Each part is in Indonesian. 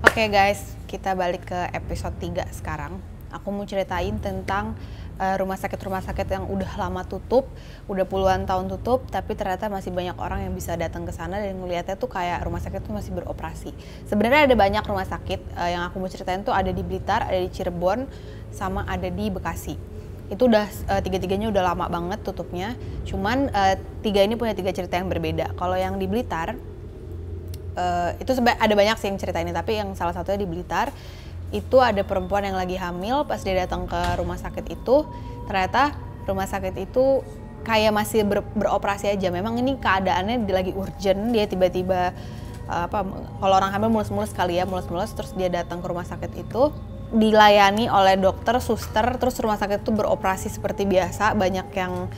Oke okay guys, kita balik ke episode 3 sekarang. Aku mau ceritain tentang uh, rumah sakit-rumah sakit yang udah lama tutup, udah puluhan tahun tutup, tapi ternyata masih banyak orang yang bisa datang ke sana dan ngelihatnya tuh kayak rumah sakit tuh masih beroperasi. Sebenarnya ada banyak rumah sakit uh, yang aku mau ceritain tuh ada di Blitar, ada di Cirebon, sama ada di Bekasi. Itu udah uh, tiga-tiganya udah lama banget tutupnya. Cuman uh, tiga ini punya tiga cerita yang berbeda. Kalau yang di Blitar Eh, itu ada banyak sih yang cerita ini tapi yang salah satunya di Blitar itu ada perempuan yang lagi hamil pas dia datang ke rumah sakit itu ternyata rumah sakit itu kayak masih ber, beroperasi aja memang ini keadaannya dia lagi urgent dia tiba-tiba eh, apa kalau orang hamil mulus-mulus kali ya mulus-mulus terus dia datang ke rumah sakit itu dilayani oleh dokter suster terus rumah sakit itu beroperasi seperti biasa banyak yang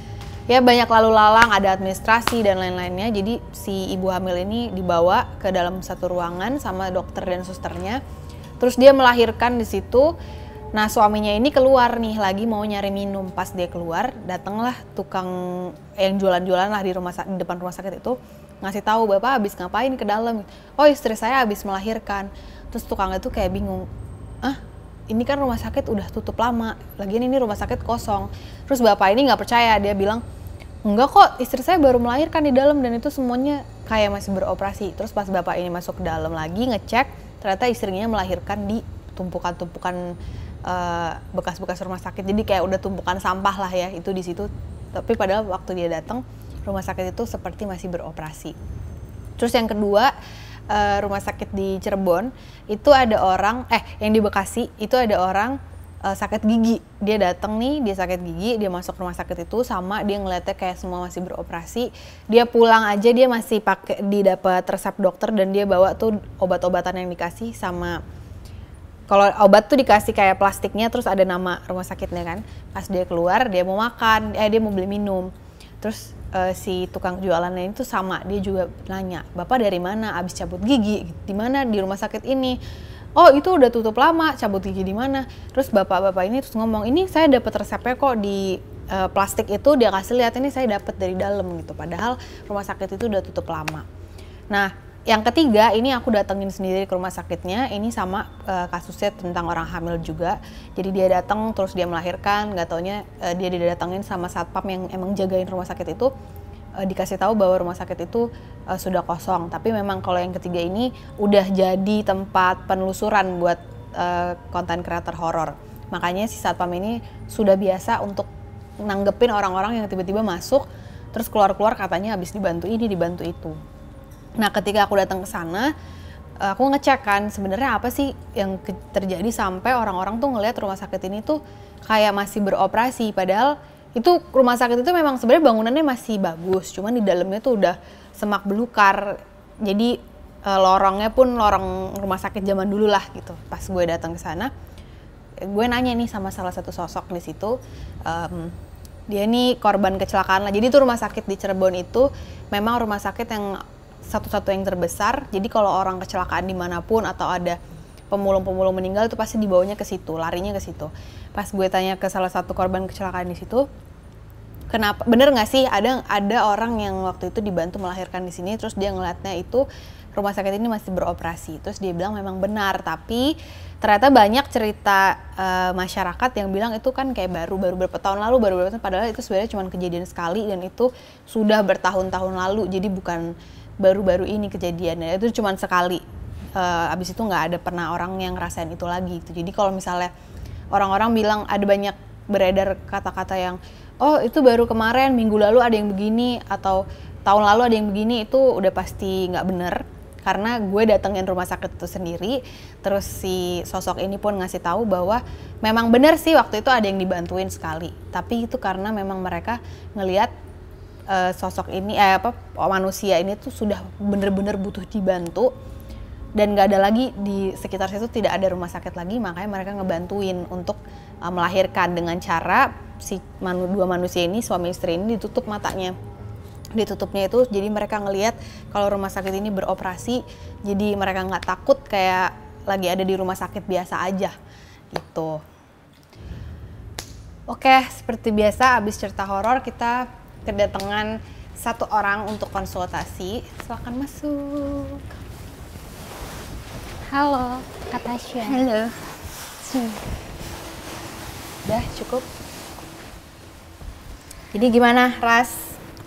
ya banyak lalu lalang, ada administrasi dan lain-lainnya. Jadi si ibu hamil ini dibawa ke dalam satu ruangan sama dokter dan susternya. Terus dia melahirkan di situ. Nah suaminya ini keluar nih lagi mau nyari minum. Pas dia keluar, datanglah tukang yang jualan-jualan lah di rumah di depan rumah sakit itu ngasih tahu bapak habis ngapain ke dalam. Oh istri saya habis melahirkan. Terus tukang itu kayak bingung. Ah ini kan rumah sakit udah tutup lama lagian ini rumah sakit kosong terus bapak ini nggak percaya dia bilang enggak kok istri saya baru melahirkan di dalam dan itu semuanya kayak masih beroperasi terus pas bapak ini masuk ke dalam lagi ngecek ternyata istrinya melahirkan di tumpukan-tumpukan bekas eh, bekas-bekas rumah sakit jadi kayak udah tumpukan sampah lah ya itu di situ tapi padahal waktu dia datang rumah sakit itu seperti masih beroperasi terus yang kedua uh, rumah sakit di Cirebon itu ada orang eh yang di Bekasi itu ada orang uh, sakit gigi dia datang nih dia sakit gigi dia masuk rumah sakit itu sama dia ngeliatnya kayak semua masih beroperasi dia pulang aja dia masih pakai didapat resep dokter dan dia bawa tuh obat-obatan yang dikasih sama kalau obat tuh dikasih kayak plastiknya terus ada nama rumah sakitnya kan pas dia keluar dia mau makan eh dia mau beli minum terus uh, si tukang jualannya itu sama dia juga nanya bapak dari mana abis cabut gigi di mana di rumah sakit ini oh itu udah tutup lama cabut gigi di mana terus bapak-bapak ini terus ngomong ini saya dapat resepnya kok di uh, plastik itu dia kasih lihat ini saya dapat dari dalam gitu padahal rumah sakit itu udah tutup lama nah yang ketiga ini aku datengin sendiri ke rumah sakitnya ini sama uh, kasusnya tentang orang hamil juga jadi dia datang terus dia melahirkan nggak taunya uh, dia didatengin sama satpam yang emang jagain rumah sakit itu uh, dikasih tahu bahwa rumah sakit itu uh, sudah kosong tapi memang kalau yang ketiga ini udah jadi tempat penelusuran buat konten uh, kreator horor makanya si satpam ini sudah biasa untuk nanggepin orang-orang yang tiba-tiba masuk terus keluar-keluar katanya habis dibantu ini dibantu itu Nah, ketika aku datang ke sana, eh, aku ngecek kan sebenarnya apa sih yang terjadi sampai orang-orang tuh ngelihat rumah sakit ini tuh kayak masih beroperasi padahal itu rumah sakit itu memang sebenarnya bangunannya masih bagus, cuman di dalamnya tuh udah semak belukar. Jadi eh, lorongnya pun lorong rumah sakit zaman dulu lah gitu. Pas gue datang ke sana, gue nanya nih sama salah satu sosok di situ, um, dia nih korban kecelakaan lah. Jadi itu rumah sakit di Cirebon itu memang rumah sakit yang satu-satu yang terbesar. Jadi kalau orang kecelakaan dimanapun atau ada pemulung-pemulung meninggal itu pasti dibawanya ke situ, larinya ke situ. Pas gue tanya ke salah satu korban kecelakaan di situ, kenapa bener nggak sih ada ada orang yang waktu itu dibantu melahirkan di sini, terus dia ngeliatnya itu rumah sakit ini masih beroperasi, terus dia bilang memang benar, tapi ternyata banyak cerita uh, masyarakat yang bilang itu kan kayak baru baru berapa tahun lalu baru beberapa tahun, padahal itu sebenarnya cuma kejadian sekali dan itu sudah bertahun-tahun lalu, jadi bukan baru-baru ini kejadiannya itu cuma sekali uh, abis itu nggak ada pernah orang yang ngerasain itu lagi gitu jadi kalau misalnya orang-orang bilang ada banyak beredar kata-kata yang oh itu baru kemarin minggu lalu ada yang begini atau tahun lalu ada yang begini itu udah pasti nggak bener karena gue datengin rumah sakit itu sendiri terus si sosok ini pun ngasih tahu bahwa memang benar sih waktu itu ada yang dibantuin sekali tapi itu karena memang mereka ngelihat uh, sosok ini eh, apa manusia ini tuh sudah bener-bener butuh dibantu dan nggak ada lagi di sekitar situ tidak ada rumah sakit lagi makanya mereka ngebantuin untuk uh, melahirkan dengan cara si manu, dua manusia ini suami istri ini ditutup matanya ditutupnya itu jadi mereka ngelihat kalau rumah sakit ini beroperasi jadi mereka nggak takut kayak lagi ada di rumah sakit biasa aja gitu oke seperti biasa abis cerita horor kita kedatangan satu orang untuk konsultasi. Silahkan masuk. Halo, Katasha. Halo. Hmm. Udah cukup. Jadi gimana, Ras?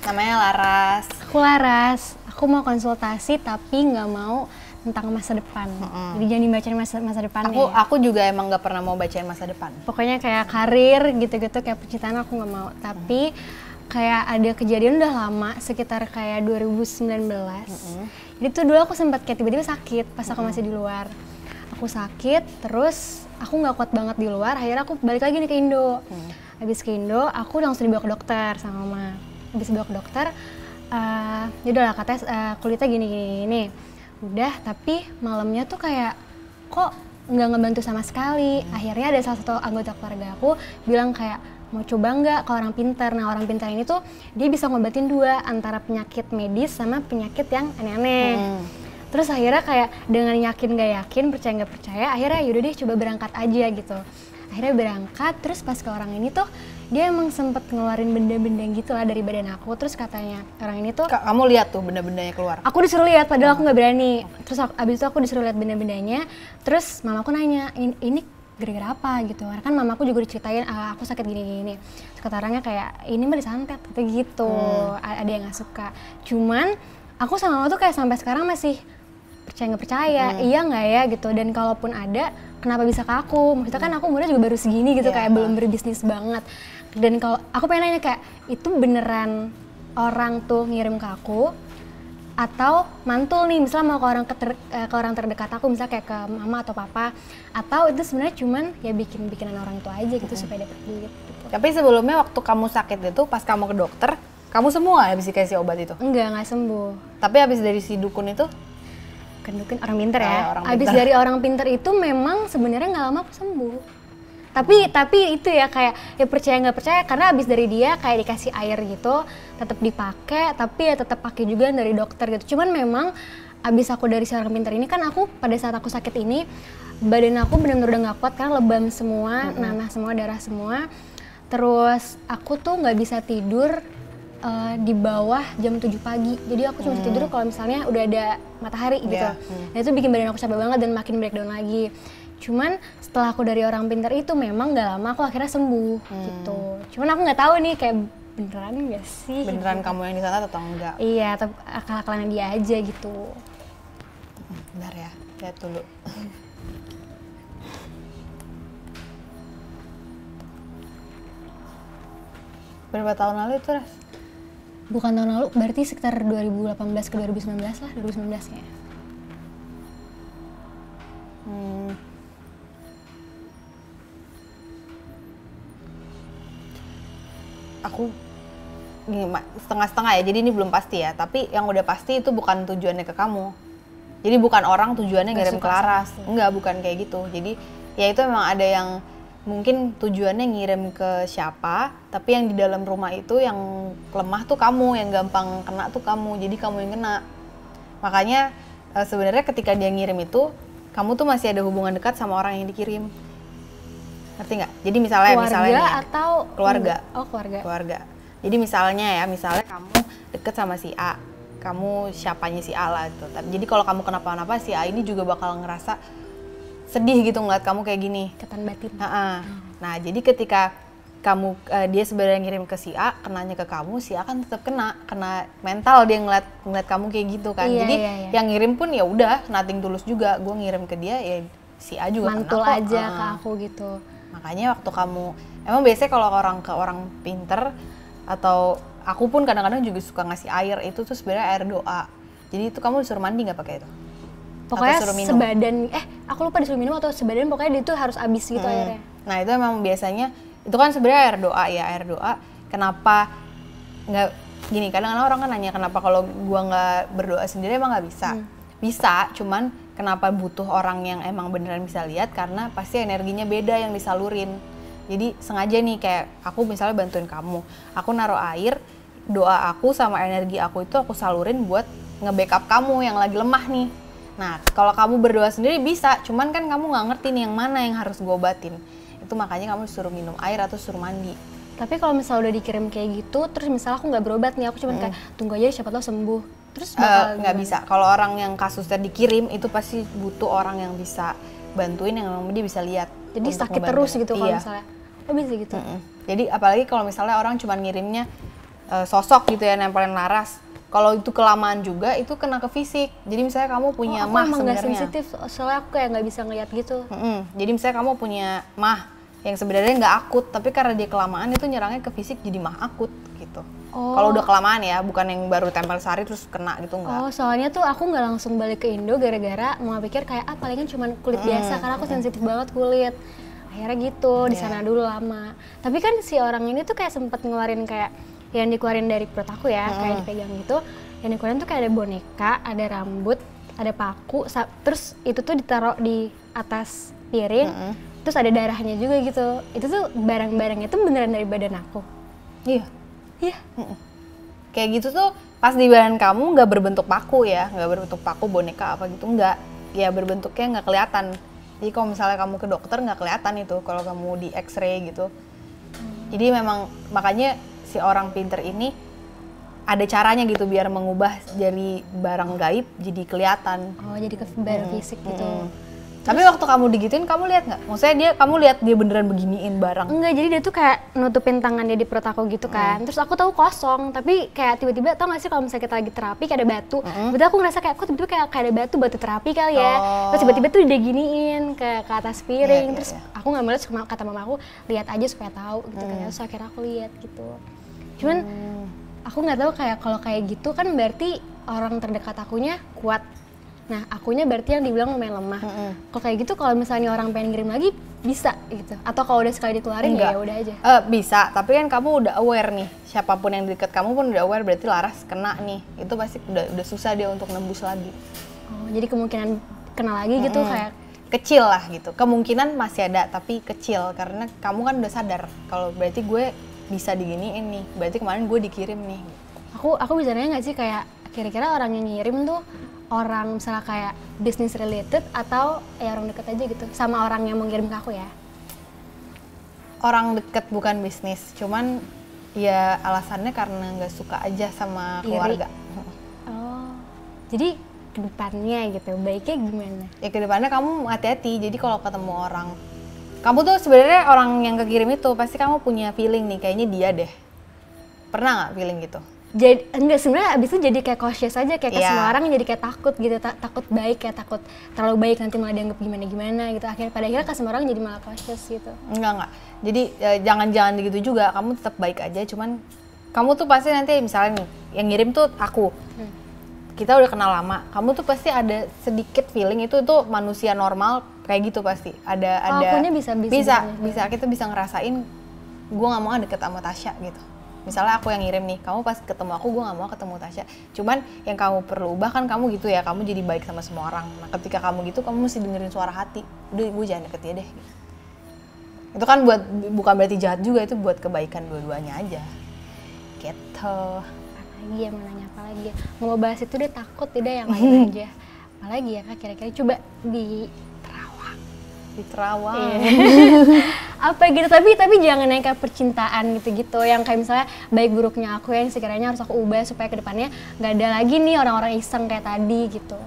Namanya Laras. Aku Laras. Aku mau konsultasi tapi nggak mau tentang masa depan. Mm -hmm. Jadi jangan dibacain masa masa depan. Aku ya. aku juga emang nggak pernah mau bacain masa depan. Pokoknya kayak karir gitu-gitu kayak percintaan aku nggak mau. Tapi mm kayak ada kejadian udah lama sekitar kayak 2019 mm -hmm. jadi tuh dulu aku sempat kayak tiba-tiba sakit pas aku mm -hmm. masih di luar aku sakit terus aku nggak kuat banget di luar akhirnya aku balik lagi nih ke Indo hmm. habis ke Indo aku langsung dibawa ke dokter sama mama habis dibawa ke dokter uh, ya udahlah katanya uh, kulitnya gini gini ini udah tapi malamnya tuh kayak kok nggak ngebantu sama sekali hmm. akhirnya ada salah satu anggota keluarga aku bilang kayak mau coba nggak ke orang pintar nah orang pintar ini tuh dia bisa ngobatin dua antara penyakit medis sama penyakit yang aneh-aneh hmm. terus akhirnya kayak dengan yakin nggak yakin percaya nggak percaya akhirnya yaudah deh coba berangkat aja gitu akhirnya berangkat terus pas ke orang ini tuh dia emang sempet ngeluarin benda-benda gitu lah dari badan aku terus katanya orang ini tuh kamu lihat tuh benda-bendanya keluar aku disuruh lihat padahal hmm. aku nggak berani terus aku, abis itu aku disuruh lihat benda-bendanya terus mama aku nanya ini gara-gara apa gitu karena kan mamaku juga diceritain ah, aku sakit gini-gini sekarangnya kayak ini mah disantet gitu gitu hmm. ada yang nggak suka cuman aku sama mama tuh kayak sampai sekarang masih percaya nggak percaya hmm. iya nggak ya gitu dan kalaupun ada kenapa bisa ke aku maksudnya kan hmm. aku umurnya juga baru segini gitu yeah. kayak belum berbisnis banget dan kalau aku pengen nanya kayak itu beneran orang tuh ngirim ke aku atau mantul nih misalnya mau ke orang ke, eh, ke orang terdekat aku misalnya kayak ke mama atau papa atau itu sebenarnya cuman ya bikin bikinan orang tua aja gitu -hmm. supaya dapat duit gitu. tapi sebelumnya waktu kamu sakit itu pas kamu ke dokter kamu semua habis dikasih obat itu enggak nggak sembuh tapi habis dari si dukun itu kan dukun orang pinter ya, eh, habis orang pinter. abis dari orang pinter itu memang sebenarnya nggak lama aku sembuh tapi tapi itu ya kayak ya percaya nggak percaya karena abis dari dia kayak dikasih air gitu tetap dipakai tapi ya tetap pakai juga dari dokter gitu cuman memang abis aku dari seorang pinter ini kan aku pada saat aku sakit ini badan aku benar-benar udah nggak kuat karena lebam semua mm-hmm. nanah semua darah semua terus aku tuh nggak bisa tidur uh, di bawah jam 7 pagi jadi aku cuma mm. tidur kalau misalnya udah ada matahari gitu yeah. Iya, iya. itu bikin badan aku capek banget dan makin breakdown lagi cuman setelah aku dari orang pinter itu memang gak lama aku akhirnya sembuh hmm. gitu cuman aku nggak tahu nih kayak beneran gak sih beneran gitu. kamu yang di sana atau enggak iya atau akal-akalannya dia aja gitu bentar ya lihat dulu berapa tahun lalu itu Ras? bukan tahun lalu berarti sekitar 2018 ke 2019 lah 2019 ya hmm aku setengah-setengah ya jadi ini belum pasti ya tapi yang udah pasti itu bukan tujuannya ke kamu jadi bukan orang tujuannya ngirim ke Laras enggak bukan kayak gitu jadi ya itu memang ada yang mungkin tujuannya ngirim ke siapa tapi yang di dalam rumah itu yang lemah tuh kamu yang gampang kena tuh kamu jadi kamu yang kena makanya eh, sebenarnya ketika dia ngirim itu kamu tuh masih ada hubungan dekat sama orang yang dikirim ngerti nggak jadi misalnya keluarga misalnya nih, atau keluarga oh keluarga keluarga jadi misalnya ya misalnya kamu deket sama si A kamu siapanya si A lah itu. jadi kalau kamu kenapa-napa si A ini juga bakal ngerasa sedih gitu ngeliat kamu kayak gini Ketan batin nah, uh. nah jadi ketika kamu uh, dia sebenarnya ngirim ke si A kenanya ke kamu si A kan tetap kena kena mental dia ngeliat ngeliat kamu kayak gitu kan iya, jadi iya, iya. yang ngirim pun ya udah nating tulus juga gue ngirim ke dia ya si A juga mantul kena kok. aja uh. ke aku gitu makanya waktu kamu emang biasanya kalau orang ke orang pinter atau aku pun kadang-kadang juga suka ngasih air itu tuh sebenarnya air doa jadi itu kamu disuruh mandi nggak pakai itu pokoknya atau suruh minum. sebadan eh aku lupa disuruh minum atau sebadan pokoknya dia tuh harus habis gitu hmm. airnya nah itu emang biasanya itu kan sebenarnya air doa ya air doa kenapa nggak gini kadang-kadang orang kan nanya kenapa kalau gua nggak berdoa sendiri emang nggak bisa hmm. bisa cuman kenapa butuh orang yang emang beneran bisa lihat karena pasti energinya beda yang disalurin jadi sengaja nih kayak aku misalnya bantuin kamu aku naruh air doa aku sama energi aku itu aku salurin buat nge kamu yang lagi lemah nih nah kalau kamu berdoa sendiri bisa cuman kan kamu nggak ngerti nih yang mana yang harus gue obatin itu makanya kamu disuruh minum air atau suruh mandi tapi kalau misalnya udah dikirim kayak gitu terus misalnya aku nggak berobat nih aku cuman mm. kayak tunggu aja siapa tau sembuh Terus eh, nggak uh, bisa. Kalau orang yang kasusnya dikirim itu pasti butuh orang yang bisa bantuin yang memang dia bisa lihat. Jadi sakit membantu. terus gitu iya. kalau misalnya. Oh bisa gitu. Mm -mm. Jadi apalagi kalau misalnya orang cuma ngirimnya uh, sosok gitu ya nempelin laras. Kalau itu kelamaan juga itu kena ke fisik. Jadi misalnya kamu oh, punya oh, mah sebenarnya. sensitif. Soalnya aku kayak nggak bisa ngeliat gitu. Mm -mm. Jadi misalnya kamu punya mah yang sebenarnya nggak akut, tapi karena dia kelamaan itu nyerangnya ke fisik jadi mah akut. Oh. Kalau udah kelamaan ya, bukan yang baru tempel sehari terus kena gitu enggak. Oh, soalnya tuh aku nggak langsung balik ke Indo gara-gara mau pikir kayak ah palingan cuma kulit hmm. biasa karena aku sensitif banget kulit. Akhirnya gitu, yeah. di sana dulu lama. Tapi kan si orang ini tuh kayak sempet ngeluarin kayak yang dikeluarin dari perut aku ya, hmm. kayak dipegang gitu. Yang dikeluarin tuh kayak ada boneka, ada rambut, ada paku, terus itu tuh ditaruh di atas piring. Hmm. Terus ada darahnya juga gitu. Itu tuh barang-barangnya tuh beneran dari badan aku. Iya. Iya. Kayak gitu tuh pas di badan kamu nggak berbentuk paku ya, nggak berbentuk paku boneka apa gitu nggak. Ya berbentuknya nggak kelihatan. Jadi kalau misalnya kamu ke dokter nggak kelihatan itu kalau kamu di X-ray gitu. Jadi memang makanya si orang pinter ini ada caranya gitu biar mengubah dari barang gaib jadi kelihatan. Oh jadi ke barang hmm. fisik gitu. Hmm tapi waktu kamu digituin kamu lihat nggak? Maksudnya dia kamu lihat dia beneran beginiin barang? Enggak, jadi dia tuh kayak nutupin tangannya di perut aku gitu kan. Hmm. Terus aku tahu kosong, tapi kayak tiba-tiba tau gak sih kalau misalnya kita lagi terapi kayak ada batu. Hmm. Betul aku ngerasa kayak aku tiba-tiba kayak, kayak ada batu batu terapi kali ya. Oh. Terus tiba-tiba tuh dia giniin ke, ke atas piring. Yeah, iya, Terus yeah, aku nggak melihat kata mama aku lihat aja supaya tahu gitu kan. hmm. kan. Terus akhirnya aku lihat gitu. Cuman hmm. aku nggak tahu kayak kalau kayak gitu kan berarti orang terdekat akunya kuat Nah, akunya berarti yang dibilang lumayan lemah. Mm -hmm. Kalau kayak gitu kalau misalnya orang pengen ngirim lagi bisa gitu. Atau kalau udah sekali dikeluarin ya Enggak. ya udah aja. Uh, bisa, tapi kan kamu udah aware nih. Siapapun yang deket kamu pun udah aware berarti Laras kena nih. Itu pasti udah udah susah dia untuk nembus lagi. Oh, jadi kemungkinan kena lagi gitu mm -hmm. kayak kecil lah gitu. Kemungkinan masih ada tapi kecil karena kamu kan udah sadar kalau berarti gue bisa diginiin nih. Berarti kemarin gue dikirim nih. Aku aku bisa nanya nggak sih kayak kira-kira orang yang ngirim tuh orang misalnya kayak bisnis related atau ya orang deket aja gitu sama orang yang mengirim ke aku ya orang deket bukan bisnis cuman ya alasannya karena nggak suka aja sama iya, keluarga oh, jadi kedepannya gitu baiknya gimana ya kedepannya kamu hati-hati jadi kalau ketemu orang kamu tuh sebenarnya orang yang kekirim itu pasti kamu punya feeling nih kayaknya dia deh pernah nggak feeling gitu jadi enggak sebenarnya abis itu jadi kayak cautious aja kayak, kayak yeah. semua orang jadi kayak takut gitu ta takut baik kayak takut terlalu baik nanti malah dianggap gimana gimana gitu akhirnya pada akhirnya kayak semua orang jadi malah cautious gitu enggak enggak jadi e, jangan-jangan gitu juga kamu tetap baik aja cuman kamu tuh pasti nanti misalnya nih yang ngirim tuh aku hmm. kita udah kenal lama kamu tuh pasti ada sedikit feeling itu tuh manusia normal kayak gitu pasti ada oh, ada bisa bisa gitu. bisa, bisa kita bisa ngerasain gue nggak mau kan deket sama Tasya gitu misalnya aku yang ngirim nih kamu pas ketemu aku gue nggak mau ketemu Tasya cuman yang kamu perlu ubah kan kamu gitu ya kamu jadi baik sama semua orang nah ketika kamu gitu kamu mesti dengerin suara hati udah gue jangan deket dia ya deh itu kan buat bukan berarti jahat juga itu buat kebaikan dua-duanya aja gitu lagi ya mau nanya apa lagi ya mau bahas itu deh takut tidak yang lain aja apalagi ya kak kira-kira coba di di Kerawang. Iya. apa gitu tapi tapi jangan yang kayak percintaan gitu-gitu yang kayak misalnya baik buruknya aku ya, yang sekiranya harus aku ubah supaya kedepannya nggak ada lagi nih orang-orang iseng kayak tadi gitu.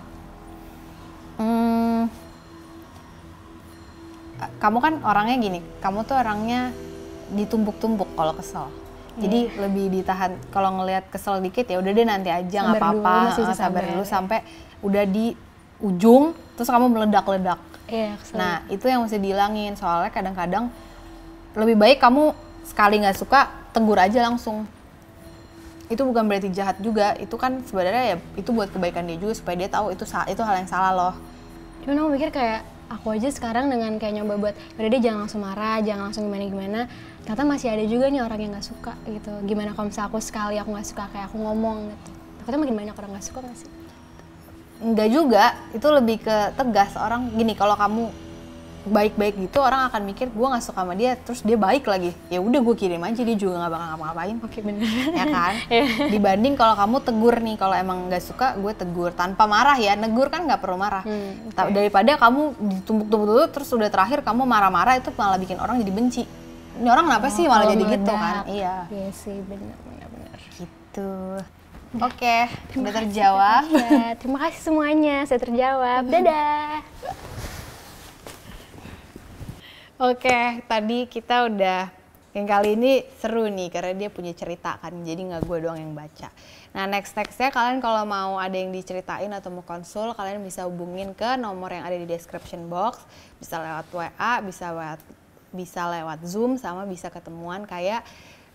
Hmm, kamu kan orangnya gini, kamu tuh orangnya ditumbuk-tumbuk kalau kesel. Yeah. Jadi iya. lebih ditahan kalau ngelihat kesel dikit ya udah deh nanti aja nggak apa-apa, sabar dulu sampai udah di ujung terus kamu meledak-ledak Iya, Nah, itu yang mesti dihilangin soalnya kadang-kadang lebih baik kamu sekali nggak suka tegur aja langsung. Itu bukan berarti jahat juga, itu kan sebenarnya ya itu buat kebaikan dia juga supaya dia tahu itu itu hal yang salah loh. Cuman aku pikir kayak aku aja sekarang dengan kayak nyoba buat berarti dia jangan langsung marah, jangan langsung gimana-gimana. Ternyata masih ada juga nih orang yang nggak suka gitu. Gimana kalau misalnya aku sekali aku nggak suka kayak aku ngomong gitu. Takutnya makin banyak orang nggak suka nggak sih? enggak juga itu lebih ke tegas orang gini kalau kamu baik-baik gitu orang akan mikir gue nggak suka sama dia terus dia baik lagi ya udah gue kirim aja dia juga nggak bakal ngapa-ngapain oke bener ya kan iya. dibanding kalau kamu tegur nih kalau emang nggak suka gue tegur tanpa marah ya negur kan nggak perlu marah hmm, okay. daripada kamu ditumbuk-tumbuk dulu terus udah terakhir kamu marah-marah itu malah bikin orang jadi benci ini orang kenapa oh, sih malah jadi gitu kan iya iya sih bener bener gitu Oke, okay, sudah terjawab. Kasih, Terima kasih semuanya, saya terjawab. Hmm. Dadah. Oke, okay, tadi kita udah yang kali ini seru nih karena dia punya cerita kan, jadi nggak gue doang yang baca. Nah next nextnya kalian kalau mau ada yang diceritain atau mau konsul kalian bisa hubungin ke nomor yang ada di description box, bisa lewat WA, bisa lewat bisa lewat Zoom sama bisa ketemuan kayak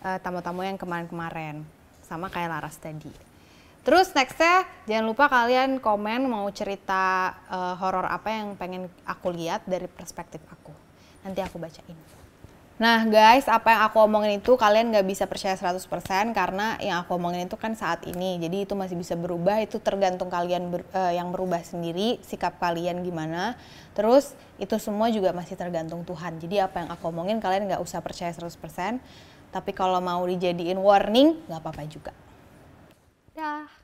eh, tamu-tamu uh, tamu -tamu yang kemarin-kemarin sama kayak Laras tadi. Terus nextnya jangan lupa kalian komen mau cerita uh, horor apa yang pengen aku lihat dari perspektif aku. Nanti aku bacain. Nah guys, apa yang aku omongin itu kalian nggak bisa percaya 100% karena yang aku omongin itu kan saat ini. Jadi itu masih bisa berubah, itu tergantung kalian ber, uh, yang berubah sendiri, sikap kalian gimana. Terus itu semua juga masih tergantung Tuhan. Jadi apa yang aku omongin kalian nggak usah percaya 100%. Tapi kalau mau dijadiin warning, nggak apa-apa juga. Dah.